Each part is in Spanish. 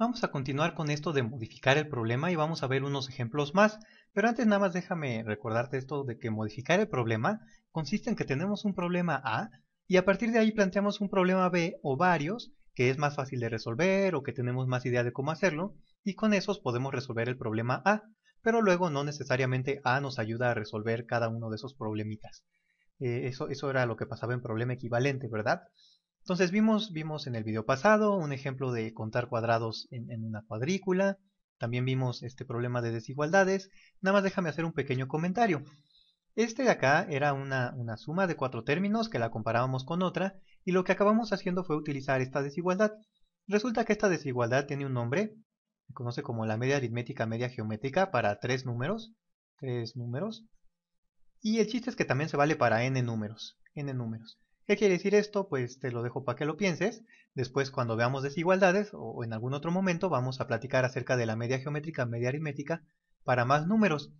Vamos a continuar con esto de modificar el problema y vamos a ver unos ejemplos más, pero antes nada más déjame recordarte esto de que modificar el problema consiste en que tenemos un problema A y a partir de ahí planteamos un problema B o varios que es más fácil de resolver o que tenemos más idea de cómo hacerlo y con esos podemos resolver el problema A, pero luego no necesariamente A nos ayuda a resolver cada uno de esos problemitas. Eh, eso, eso era lo que pasaba en problema equivalente, ¿verdad? Entonces vimos, vimos en el video pasado un ejemplo de contar cuadrados en, una cuadrícula, también vimos este problema de desigualdades, nada más déjame hacer un pequeño comentario. Este de acá era una, una, suma de cuatro términos que la comparábamos con otra y lo que acabamos haciendo fue utilizar esta desigualdad. Resulta que esta desigualdad tiene un nombre, se conoce como la media aritmética media geométrica para tres números, tres números, y el chiste es que también se vale para n números, n números. ¿Qué quiere decir esto? Pues te lo dejo para que lo pienses. Después, cuando veamos desigualdades o en algún otro momento, vamos a platicar acerca de la media geométrica, media aritmética, para más números.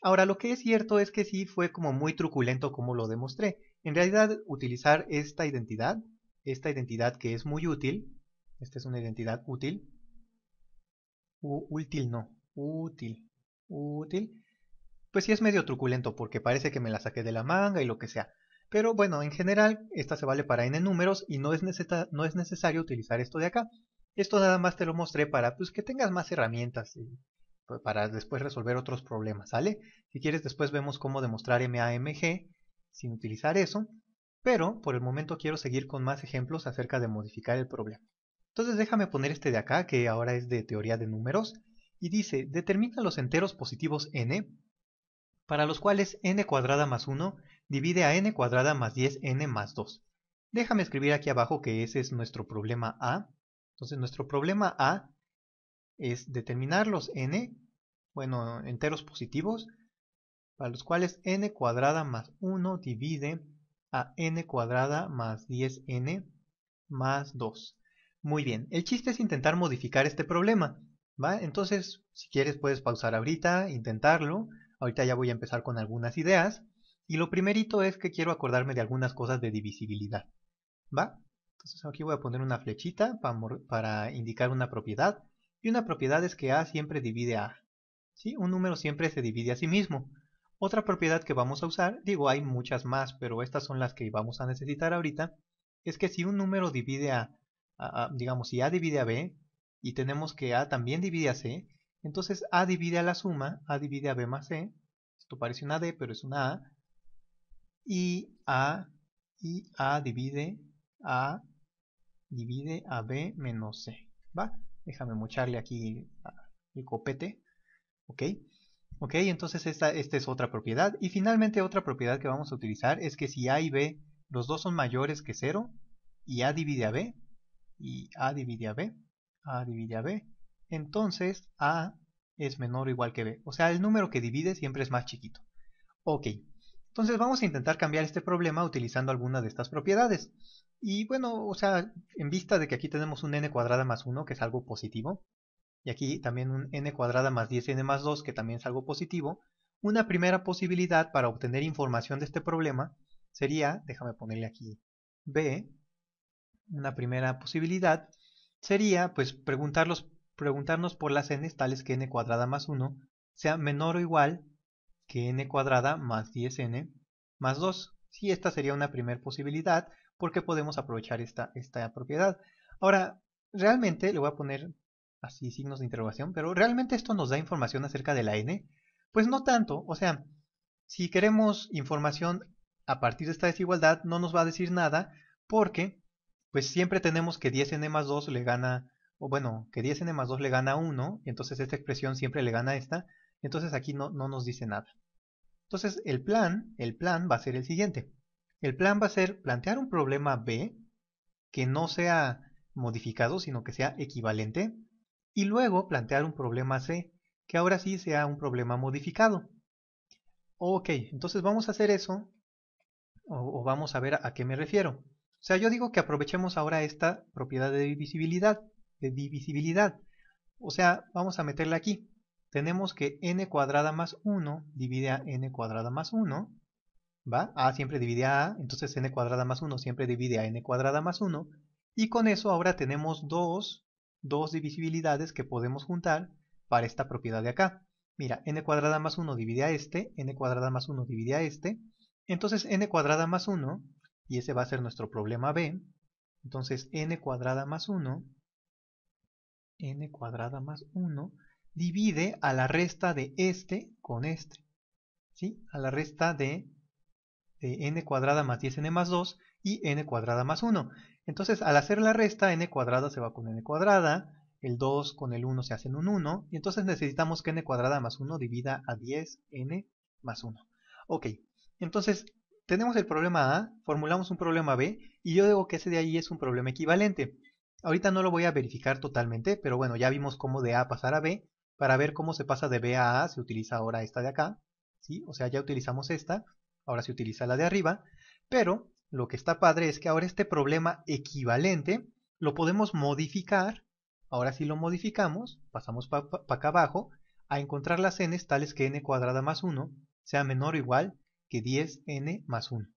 Ahora, lo que es cierto es que sí fue como muy truculento como lo demostré. En realidad, utilizar esta identidad, esta identidad que es muy útil, esta es una identidad útil, útil no, útil, útil, pues sí es medio truculento porque parece que me la saqué de la manga y lo que sea. Pero bueno, en general, esta se vale para n números y no es, no es necesario utilizar esto de acá. Esto nada más te lo mostré para pues, que tengas más herramientas y, pues, para después resolver otros problemas, ¿sale? Si quieres después vemos cómo demostrar MAMG sin utilizar eso, pero por el momento quiero seguir con más ejemplos acerca de modificar el problema. Entonces déjame poner este de acá, que ahora es de teoría de números, y dice, determina los enteros positivos n, para los cuales n cuadrada más 1 divide a n cuadrada más 10n más 2. Déjame escribir aquí abajo que ese es nuestro problema A. Entonces nuestro problema A es determinar los n, bueno, enteros positivos, para los cuales n cuadrada más 1 divide a n cuadrada más 10n más 2. Muy bien, el chiste es intentar modificar este problema, ¿va? Entonces, si quieres puedes pausar ahorita, intentarlo. Ahorita ya voy a empezar con algunas ideas. Y lo primerito es que quiero acordarme de algunas cosas de divisibilidad. ¿Va? Entonces aquí voy a poner una flechita para, indicar una propiedad. Y una propiedad es que A siempre divide a. ¿Sí? Un número siempre se divide a sí mismo. Otra propiedad que vamos a usar, digo hay muchas más, pero estas son las que vamos a necesitar ahorita, es que si un número divide a, a digamos, si A divide a B, y tenemos que A también divide a C, entonces A divide a la suma, A divide a B más C, esto parece una D, pero es una A, y A, y A divide A, divide a B menos C, ¿va? Déjame mocharle aquí el copete, ¿ok? Ok, entonces esta, esta es otra propiedad. Y finalmente otra propiedad que vamos a utilizar es que si A y B, los dos son mayores que 0, y A divide a B, y A divide a B, A divide a B, entonces A es menor o igual que B. O sea, el número que divide siempre es más chiquito. Ok, entonces vamos a intentar cambiar este problema utilizando alguna de estas propiedades. Y bueno, o sea, en vista de que aquí tenemos un n cuadrada más 1, que es algo positivo, y aquí también un n cuadrada más 10n más 2, que también es algo positivo, una primera posibilidad para obtener información de este problema sería, déjame ponerle aquí b, una primera posibilidad sería pues preguntarlos, preguntarnos por las n tales que n cuadrada más 1 sea menor o igual que n cuadrada más 10n más 2. si esta sería una primera posibilidad porque podemos aprovechar esta, esta propiedad. Ahora, realmente le voy a poner así signos de interrogación, pero realmente esto nos da información acerca de la n. Pues no tanto, o sea, si queremos información a partir de esta desigualdad no nos va a decir nada porque pues siempre tenemos que 10n más 2 le gana, o bueno, que 10n más 2 le gana 1, entonces esta expresión siempre le gana esta, entonces aquí no, no nos dice nada. Entonces, el plan, el plan va a ser el siguiente. El plan va a ser plantear un problema B que no sea modificado, sino que sea equivalente, y luego plantear un problema C que ahora sí sea un problema modificado. Ok, entonces vamos a hacer eso, o, vamos a ver a, a qué me refiero. O sea, yo digo que aprovechemos ahora esta propiedad de divisibilidad, de divisibilidad. O sea, vamos a meterla aquí tenemos que n cuadrada más 1 divide a n cuadrada más 1, ¿va? A siempre divide a A, entonces n cuadrada más 1 siempre divide a n cuadrada más 1, y con eso ahora tenemos dos, dos divisibilidades que podemos juntar para esta propiedad de acá. Mira, n cuadrada más 1 divide a este, n cuadrada más 1 divide a este, entonces n cuadrada más 1, y ese va a ser nuestro problema B, entonces n cuadrada más 1, n cuadrada más 1, divide a la resta de este con este. ¿Sí? A la resta de, n cuadrada más 10n más 2 y n cuadrada más 1. Entonces, al hacer la resta, n cuadrada se va con n cuadrada, el 2 con el 1 se hacen un 1, y entonces necesitamos que n cuadrada más 1 divida a 10n más 1. Ok, entonces tenemos el problema A, formulamos un problema B, y yo digo que ese de ahí es un problema equivalente. Ahorita no lo voy a verificar totalmente, pero bueno, ya vimos cómo de A pasar a B, para ver cómo se pasa de B a A se utiliza ahora esta de acá, ¿sí? O sea, ya utilizamos esta, ahora se utiliza la de arriba, pero lo que está padre es que ahora este problema equivalente lo podemos modificar, ahora si lo modificamos, pasamos para acá abajo, a encontrar las n tales que n cuadrada más 1 sea menor o igual que 10n más 1.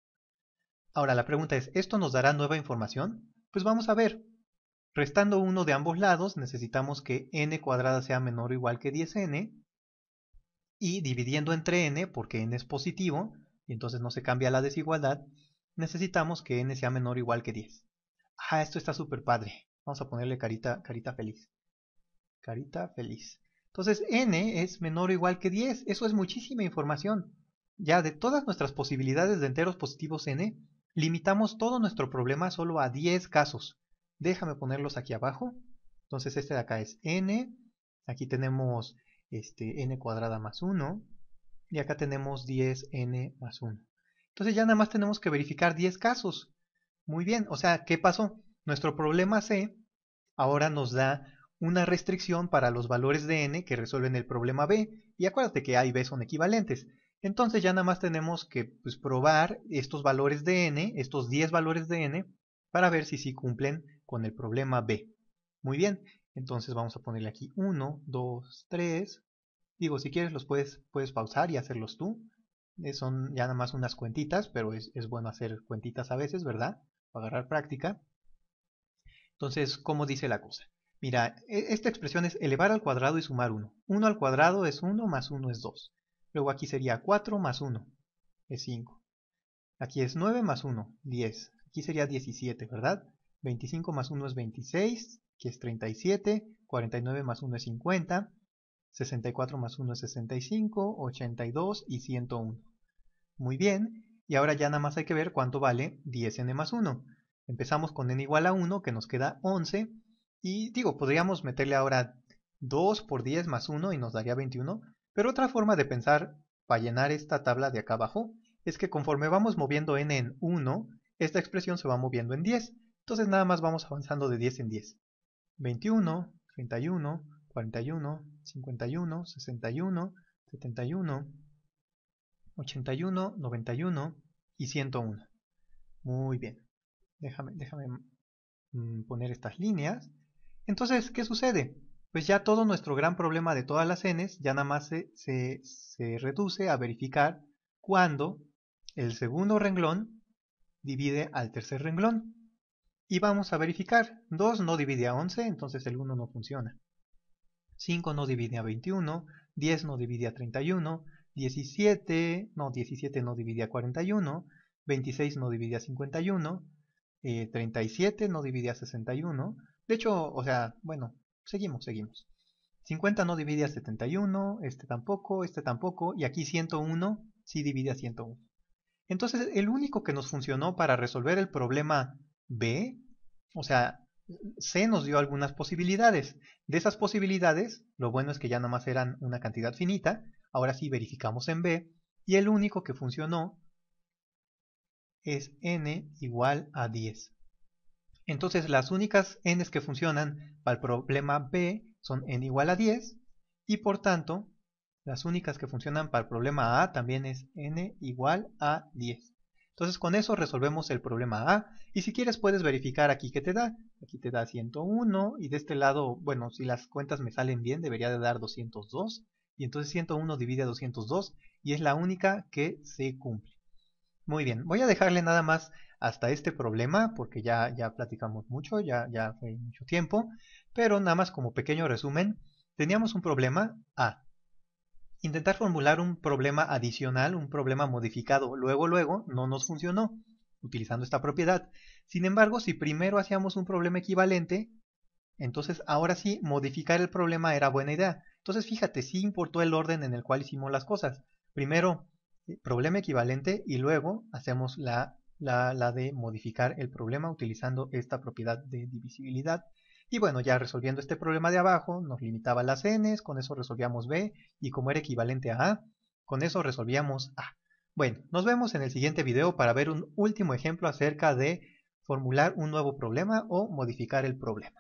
Ahora la pregunta es, ¿esto nos dará nueva información? Pues vamos a ver, Restando 1 de ambos lados, necesitamos que n cuadrada sea menor o igual que 10n. Y dividiendo entre n, porque n es positivo, y entonces no se cambia la desigualdad, necesitamos que n sea menor o igual que 10. Ah, esto está súper padre. Vamos a ponerle carita, carita feliz. Carita feliz. Entonces n es menor o igual que 10. Eso es muchísima información. Ya de todas nuestras posibilidades de enteros positivos n, e, limitamos todo nuestro problema solo a 10 casos. Déjame ponerlos aquí abajo. Entonces este de acá es n. Aquí tenemos este, n cuadrada más 1. Y acá tenemos 10n más 1. Entonces ya nada más tenemos que verificar 10 casos. Muy bien, o sea, ¿qué pasó? Nuestro problema C ahora nos da una restricción para los valores de n que resuelven el problema B. Y acuérdate que A y B son equivalentes. Entonces ya nada más tenemos que pues, probar estos valores de n, estos 10 valores de n, para ver si sí cumplen con el problema B. Muy bien, entonces vamos a ponerle aquí 1, 2, 3. Digo, si quieres los puedes, puedes pausar y hacerlos tú. Eh, son ya nada más unas cuentitas, pero es, es bueno hacer cuentitas a veces, ¿verdad? Para agarrar práctica. Entonces, ¿cómo dice la cosa? Mira, e, esta expresión es elevar al cuadrado y sumar 1. 1 al cuadrado es 1 más 1 es 2. Luego aquí sería 4 más 1 es 5. Aquí es 9 más 1, 10. Aquí sería 17, ¿verdad? 25 más 1 es 26, que es 37, 49 más 1 es 50, 64 más 1 es 65, 82 y 101. Muy bien, y ahora ya nada más hay que ver cuánto vale 10n más 1. Empezamos con n igual a 1, que nos queda 11, y digo, podríamos meterle ahora 2 por 10 más 1 y nos daría 21, pero otra forma de pensar para llenar esta tabla de acá abajo es que conforme vamos moviendo n en 1, esta expresión se va moviendo en 10, entonces nada más vamos avanzando de 10 en 10. 21, 31, 41, 51, 61, 71, 81, 91 y 101. Muy bien. Déjame, déjame mm, poner estas líneas. Entonces, ¿qué sucede? Pues ya todo nuestro gran problema de todas las n's ya nada más se, se reduce a verificar cuando el segundo renglón divide al tercer renglón. Y vamos a verificar, 2 no divide a 11, entonces el 1 no funciona. 5 no divide a 21, 10 no divide a 31, 17, no, 17 no divide a 41, 26 no divide a 51, 37 eh, no divide a 61. De hecho, o sea, bueno, seguimos, seguimos. 50 no divide a 71, este tampoco, este tampoco, y aquí 101 sí divide a 101. Entonces, el único que nos funcionó para resolver el problema B, o sea, C nos dio algunas posibilidades. De esas posibilidades, lo bueno es que ya nomás eran una cantidad finita, ahora sí verificamos en B, y el único que funcionó es n igual a 10. Entonces las únicas n que funcionan para el problema B son n igual a 10, y por tanto, las únicas que funcionan para el problema A también es n igual a 10. Entonces con eso resolvemos el problema A y si quieres puedes verificar aquí que te da. Aquí te da 101 y de este lado, bueno, si las cuentas me salen bien debería de dar 202 y entonces 101 divide a 202 y es la única que se cumple. Muy bien, voy a dejarle nada más hasta este problema porque ya, ya platicamos mucho, ya, ya fue mucho tiempo, pero nada más como pequeño resumen, teníamos un problema A, intentar formular un problema adicional, un problema modificado luego luego, no nos funcionó utilizando esta propiedad. Sin embargo, si primero hacíamos un problema equivalente, entonces ahora sí, modificar el problema era buena idea. Entonces fíjate, sí importó el orden en el cual hicimos las cosas. Primero, eh, problema equivalente y luego hacemos la, la, la de modificar el problema utilizando esta propiedad de divisibilidad. Y bueno, ya resolviendo este problema de abajo, nos limitaba las n, con eso resolvíamos b, y como era equivalente a a, con eso resolvíamos a. Bueno, nos vemos en el siguiente video para ver un último ejemplo acerca de formular un nuevo problema o modificar el problema.